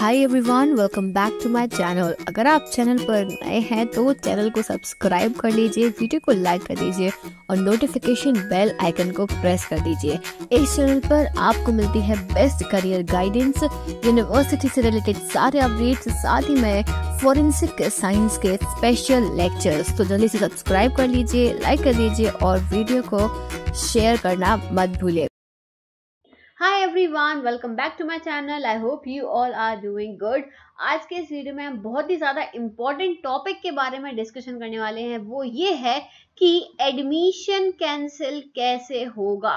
Hi everyone welcome back to my channel अगर आप channel पर नए हैं तो चैनल को सब्सक्राइब कर लीजिए वीडियो को लाइक कर दीजिए और नोटिफिकेशन बेल आइकन को प्रेस कर दीजिए इस चैनल पर आपको मिलती है बेस्ट करियर गाइडेंस यूनिवर्सिटी से रिलेटेड सारे अपडेट्स साथ ही में फॉरेंसिक साइंस के स्पेशल लेक्चर्स तो जल्दी से सब्सक्राइब कर लीजिए लाइक कर दीजिए और वीडियो को शेयर करना मत भूलिए hi everyone welcome back to my channel I hope you all are doing good आज के इस वीडियो में हम बहुत ही ज़्यादा इम्पॉर्टेंट टॉपिक के बारे में डिस्कशन करने वाले हैं वो ये है कि एडमिशन कैंसिल कैसे होगा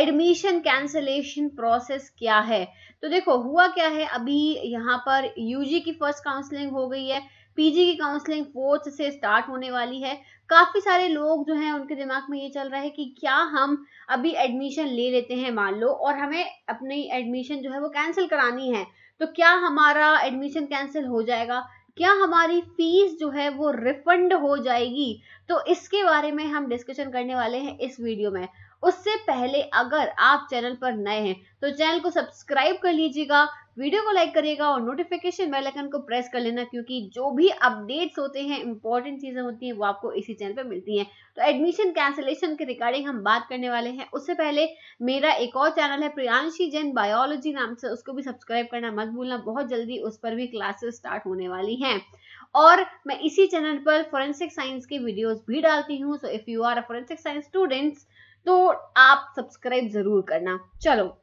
एडमिशन कैंसलेशन प्रोसेस क्या है तो देखो हुआ क्या है अभी यहाँ पर यूजी की फर्स्ट काउंसलिंग हो गई है पीजी की काउंसलिंग फोर्थ से स्टार्ट होने वाली है काफ़ी सारे लोग जो हैं उनके दिमाग में ये चल रहा है कि क्या हम अभी एडमिशन ले लेते हैं मान लो और हमें अपनी एडमिशन जो है वो कैंसिल करानी है तो क्या हमारा एडमिशन कैंसिल हो जाएगा क्या हमारी फीस जो है वो रिफंड हो जाएगी तो इसके बारे में हम डिस्कशन करने वाले हैं इस वीडियो में उससे पहले अगर आप चैनल पर नए हैं तो चैनल को सब्सक्राइब कर लीजिएगा वीडियो को लाइक करिएगा और नोटिफिकेशन बेल आइकन को प्रेस कर लेना क्योंकि जो भी अपडेट्स होते हैं इंपॉर्टेंट चीजें होती हैं वो आपको इसी चैनल पे मिलती हैं तो एडमिशन कैंसिलेशन के रिगार्डिंग हम बात करने वाले हैं उससे पहले मेरा एक और चैनल है प्रियांशी जैन बायोलॉजी नाम से उसको भी सब्सक्राइब करना मत भूलना बहुत जल्दी उस पर भी क्लासेस स्टार्ट होने वाली है और मैं इसी चैनल पर फोरेंसिक साइंस के वीडियोज भी डालती हूँ so if you are a forensic science students तो आप सब्सक्राइब जरूर करना चलो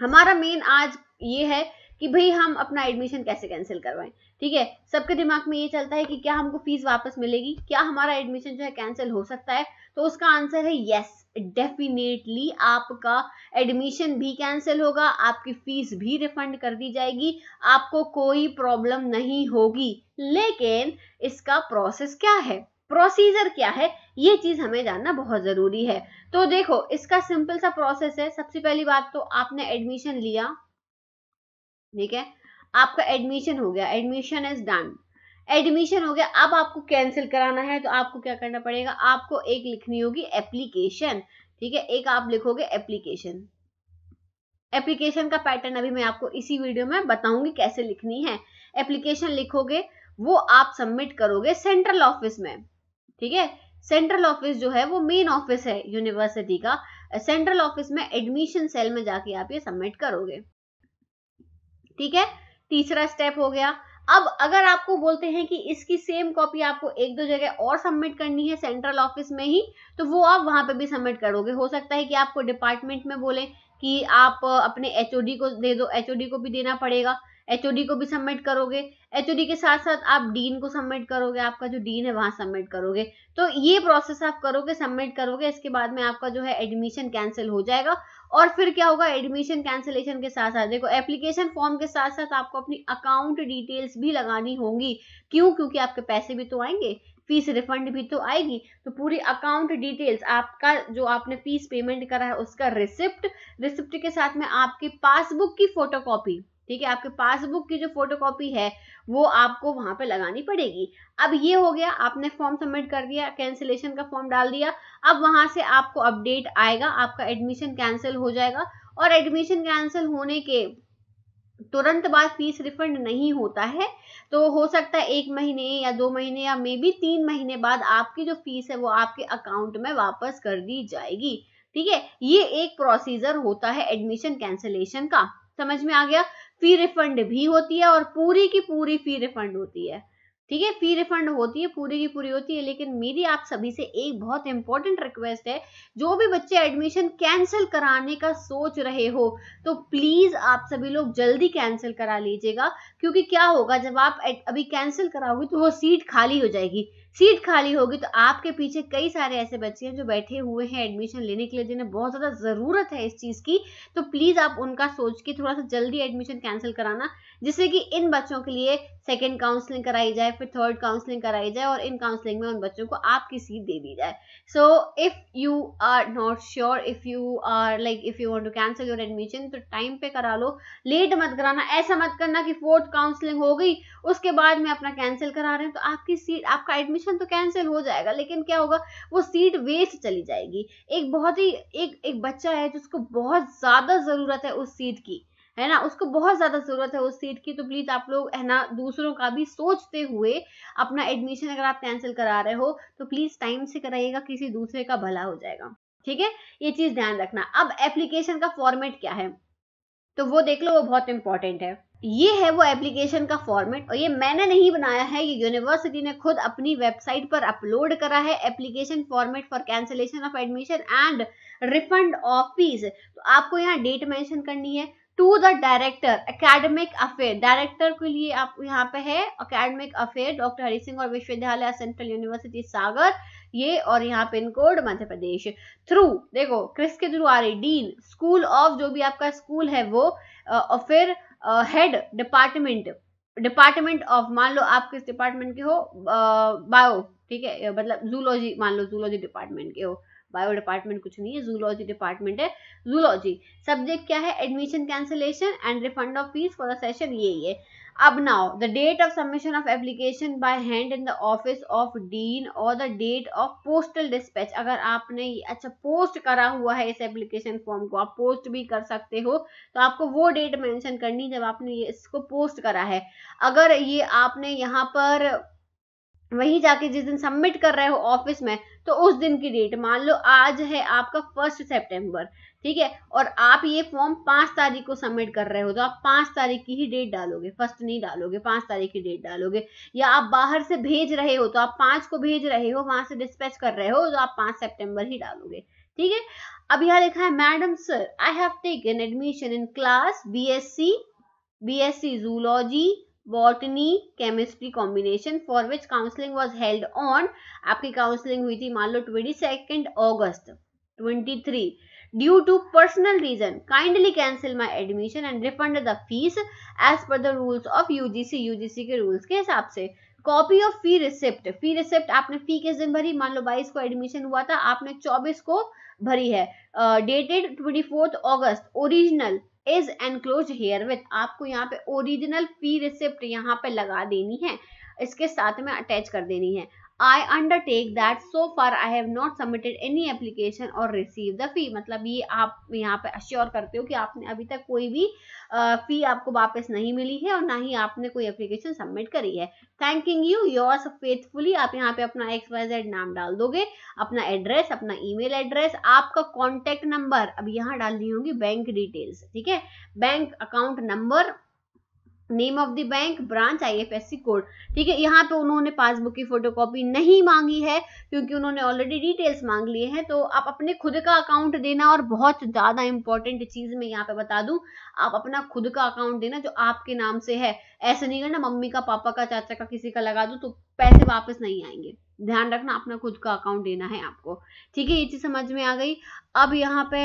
हमारा मेन आज ये है कि भाई हम अपना एडमिशन कैसे कैंसिल करवाएं ठीक है सबके दिमाग में ये चलता है कि क्या हमको फीस वापस मिलेगी क्या हमारा एडमिशन जो है कैंसिल हो सकता है तो उसका आंसर है यस डेफिनेटली आपका एडमिशन भी कैंसिल होगा आपकी फीस भी रिफंड कर दी जाएगी आपको कोई प्रॉब्लम नहीं होगी लेकिन इसका प्रोसेस क्या है प्रोसीजर क्या है ये चीज हमें जानना बहुत जरूरी है तो देखो इसका सिंपल सा प्रोसेस है सबसे पहली बात तो आपने एडमिशन लिया ठीक है आपका एडमिशन हो गया एडमिशन इज डन एडमिशन हो गया अब आपको कैंसिल कराना है तो आपको क्या करना पड़ेगा आपको एक लिखनी होगी एप्लीकेशन ठीक है एक आप लिखोगे एप्लीकेशन एप्लीकेशन का पैटर्न अभी मैं आपको इसी वीडियो में बताऊंगी कैसे लिखनी है एप्लीकेशन लिखोगे वो आप सबमिट करोगे सेंट्रल ऑफिस में ठीक है सेंट्रल ऑफिस जो है वो मेन ऑफिस है यूनिवर्सिटी का सेंट्रल ऑफिस में एडमिशन सेल में जाके आप ये सबमिट करोगे ठीक है तीसरा स्टेप हो गया अब अगर आपको बोलते हैं कि इसकी सेम कॉपी आपको एक दो जगह और सबमिट करनी है सेंट्रल ऑफिस में ही तो वो आप वहां पे भी सबमिट करोगे हो सकता है कि आपको डिपार्टमेंट में बोले कि आप अपने एचओडी को दे दो एचओडी को भी देना पड़ेगा एचओडी को भी सबमिट करोगे एचओडी के साथ साथ आप डीन को सबमिट करोगे आपका जो डीन है वहां सबमिट करोगे तो ये प्रोसेस आप करोगे सबमिट करोगे इसके बाद में आपका जो है एडमिशन कैंसिल हो जाएगा और फिर क्या होगा एडमिशन कैंसिलेशन के साथ साथ देखो एप्लीकेशन फॉर्म के साथ साथ आपको अपनी अकाउंट डिटेल्स भी लगानी होंगी क्यों क्योंकि आपके पैसे भी तो आएंगे फीस रिफंड भी तो आएगी तो पूरी अकाउंट डिटेल्स आपका जो आपने फीस पेमेंट करा है उसका रिसिप्ट रिसिप्ट के साथ में आपकी पासबुक की फोटोकॉपी ठीक है आपके पासबुक की जो फोटोकॉपी है वो आपको वहां पे लगानी पड़ेगी अब ये हो गया आपने फॉर्म सबमिट कर दिया कैंसिलेशन का फॉर्म डाल दिया अब वहां से आपको अपडेट आएगा आपका एडमिशन कैंसिल हो जाएगा और एडमिशन कैंसिल होने के तुरंत बाद फीस रिफंड नहीं होता है तो हो सकता है एक महीने या दो महीने या मे बी तीन महीने बाद आपकी जो फीस है वो आपके अकाउंट में वापस कर दी जाएगी ठीक है ये एक प्रोसीजर होता है एडमिशन कैंसिलेशन का समझ में आ गया फी रिफंड भी होती है और पूरी की पूरी फी रिफंड होती है ठीक है फी रिफंड होती है पूरी की पूरी होती है लेकिन मेरी आप सभी से एक बहुत इंपॉर्टेंट रिक्वेस्ट है जो भी बच्चे एडमिशन कैंसिल कराने का सोच रहे हो तो प्लीज आप सभी लोग जल्दी कैंसिल करा लीजिएगा क्योंकि क्या होगा जब आप अभी कैंसिल कराओगे तो वो सीट खाली हो जाएगी सीट खाली होगी तो आपके पीछे कई सारे ऐसे बच्चे हैं जो बैठे हुए हैं एडमिशन लेने के लिए जिन्हें बहुत ज़्यादा ज़रूरत है इस चीज़ की तो प्लीज़ आप उनका सोच के थोड़ा सा जल्दी एडमिशन कैंसिल कराना जिससे कि इन बच्चों के लिए सेकेंड काउंसलिंग कराई जाए फिर थर्ड काउंसलिंग कराई जाए और इन काउंसलिंग में उन बच्चों को आपकी सीट दे दी जाए so if you are not sure if you are like if you want to cancel your admission तो टाइम पे करा लो लेट मत कराना ऐसा मत करना कि फोर्थ काउंसलिंग हो गई उसके बाद में अपना कैंसिल करा रहे हैं तो आपकी सीट आपका एडमिशन एडमिशन तो कैंसिल हो जाएगा लेकिन क्या होगा वो सीट वेस्ट चली जाएगी एक बहुत ही एक एक बच्चा है जिसको बहुत ज़्यादा ज़रूरत है उस सीट की है ना उसको बहुत ज़्यादा ज़रूरत है उस सीट की तो प्लीज़ आप लोग है ना दूसरों का भी सोचते हुए अपना एडमिशन अगर आप कैंसिल करा रहे हो तो प्लीज़ टाइम से कराइएगा किसी दूसरे का भला हो जाएगा ठीक है ये चीज़ ध्यान रखना अब एप्लीकेशन का फॉर्मेट क्या है तो वो देख लो वो बहुत इंपॉर्टेंट है ये है वो एप्लीकेशन का फॉर्मेट और ये मैंने नहीं बनाया है ये यूनिवर्सिटी ने खुद अपनी वेबसाइट पर अपलोड करा है application format for cancellation of admission and refund of fees तो आपको यहाँ डेट मेंशन करनी है to the director academic affair director के लिए आप यहाँ पे है academic affair doctor Hari Singh और विश्वविद्यालय सेंट्रल यूनिवर्सिटी सागर ये और यहाँ pin code Madhya Pradesh through देखो क्रिस के थ्रू आ रही डीन स्कूल ऑफ जो भी आपका स्कूल है वो और फिर हेड डिपार्टमेंट डिपार्टमेंट ऑफ मान लो आप किस डिपार्टमेंट के हो बायो ठीक है मतलब जूलॉजी मान लो जूलॉजी डिपार्टमेंट के हो बायो डिपार्टमेंट कुछ नहीं है जूलॉजी डिपार्टमेंट है जूलॉजी सब्जेक्ट क्या है admission cancellation and refund of fees for the session यही है अब now the date of submission of application by hand in the office of dean और the date of postal dispatch अगर आपने अच्छा पोस्ट करा हुआ है इस एप्लीकेशन फॉर्म को आप पोस्ट भी कर सकते हो तो आपको वो डेट मेंशन करनी जब आपने ये इसको पोस्ट करा है अगर ये आपने यहाँ पर वहीं जाके जिस दिन सबमिट कर रहे हो ऑफिस में तो उस दिन की डेट मान लो आज है आपका फर्स्ट सेप्टेम्बर ठीक है और आप ये फॉर्म पांच तारीख को सबमिट कर रहे हो तो आप पांच तारीख की ही डेट डालोगे फर्स्ट नहीं डालोगे पांच तारीख की डेट डालोगे या आप बाहर से भेज रहे हो तो आप पांच को भेज रहे हो वहां से डिस्पैच कर रहे हो तो आप पांच सेप्टेम्बर ही डालोगे ठीक है अब यहाँ लिखा है madam sir I have taken admission in class B S C B S C zoology botany chemistry combination for which counselling was held on आपकी काउंसलिंग हुई थी मान लो twenty second August twenty three due to personal reason kindly cancel my admission and refund the fees as per the rules of U U G C G C के rules के हिसाब से copy of fee receipt fee receipt आपने fee किस दिन भरी मान लो बाईस को एडमिशन हुआ था आपने चौबीस को भरी है dated twenty fourth August original is enclose herewith आपको यहाँ पे ओरिजिनल फी रिसिप्ट यहाँ पे लगा देनी है इसके साथ में अटैच कर देनी है I undertake that so far I have not submitted any application or received the fee. मतलब ये आप यहाँ पे अश्योर करते हो कि आपने अभी तक कोई भी फी आपको वापस नहीं मिली है और ना ही आपने कोई एप्लीकेशन सबमिट करी है थैंकिंग यू योर्स फेथफुली आप यहाँ पे अपना एक्स वाई जेड नाम डाल दोगे अपना एड्रेस अपना ईमेल एड्रेस आपका कॉन्टेक्ट नंबर अब यहाँ डालनी होगी बैंक डिटेल्स ठीक है bank account number name of the bank branch IFSC code ठीक है यहाँ पे उन्होंने पासबुक की फोटोकॉपी नहीं मांगी है क्योंकि उन्होंने ऑलरेडी डिटेल्स मांग लिए हैं तो आप अपने खुद का अकाउंट देना और बहुत ज़्यादा इंपॉर्टेंट चीज़ मैं यहाँ पे बता दूं आप अपना खुद का अकाउंट देना जो आपके नाम से है ऐसे नहीं करना मम्मी का पापा का चाचा का किसी का लगा दू तो पैसे वापस नहीं आएंगे ध्यान रखना अपना खुद का अकाउंट देना है आपको ठीक है ये चीज़ समझ में आ गई अब यहाँ पे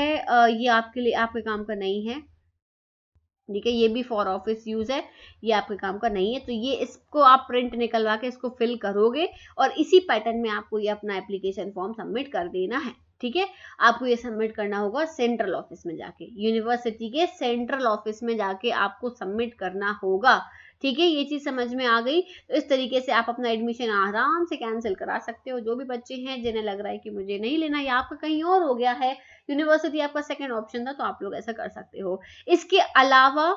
ये आपके लिए आपके काम का नहीं है ठीक है ये भी फॉर ऑफिस यूज़ है ये आपके काम का नहीं है तो ये इसको आप प्रिंट निकलवा के इसको फिल करोगे और इसी पैटर्न में आपको ये अपना एप्लीकेशन फॉर्म सबमिट कर देना है ठीक है आपको ये सबमिट करना होगा सेंट्रल ऑफिस में जाके यूनिवर्सिटी के सेंट्रल ऑफिस में जाके आपको सबमिट करना होगा ठीक है ये चीज़ समझ में आ गई तो इस तरीके से आप अपना एडमिशन आराम से कैंसिल करा सकते हो जो भी बच्चे हैं जिन्हें लग रहा है कि मुझे नहीं लेना या आपका कहीं और हो गया है यूनिवर्सिटी आपका सेकेंड ऑप्शन था तो आप लोग ऐसा कर सकते हो इसके अलावा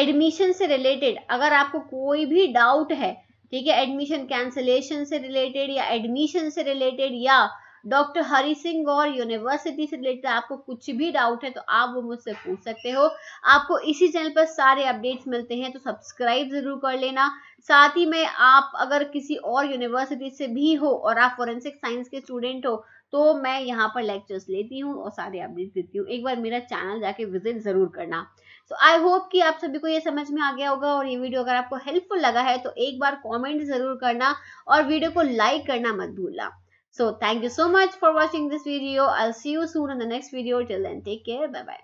एडमिशन से रिलेटेड अगर आपको कोई भी डाउट है ठीक है एडमिशन कैंसिलेशन से रिलेटेड या एडमिशन से रिलेटेड या डॉक्टर हरी सिंह और यूनिवर्सिटी से रिलेटेड आपको कुछ भी डाउट है तो आप वो मुझसे पूछ सकते हो आपको इसी चैनल पर सारे अपडेट्स मिलते हैं तो सब्सक्राइब जरूर कर लेना साथ ही में आप अगर किसी और यूनिवर्सिटी से भी हो और आप फॉरेंसिक साइंस के स्टूडेंट हो तो मैं यहाँ पर लेक्चर्स लेती हूँ और सारे अपडेट देती हूँ एक बार मेरा चैनल जाके विजिट ज़रूर करना सो आई होप कि आप सभी को ये समझ में आ गया होगा और ये वीडियो अगर आपको हेल्पफुल लगा है तो एक बार कमेंट ज़रूर करना और वीडियो को लाइक करना मत भूलना So thank you so much for watching this video. I'll see you soon in the next video. Till then, take care. Bye-bye.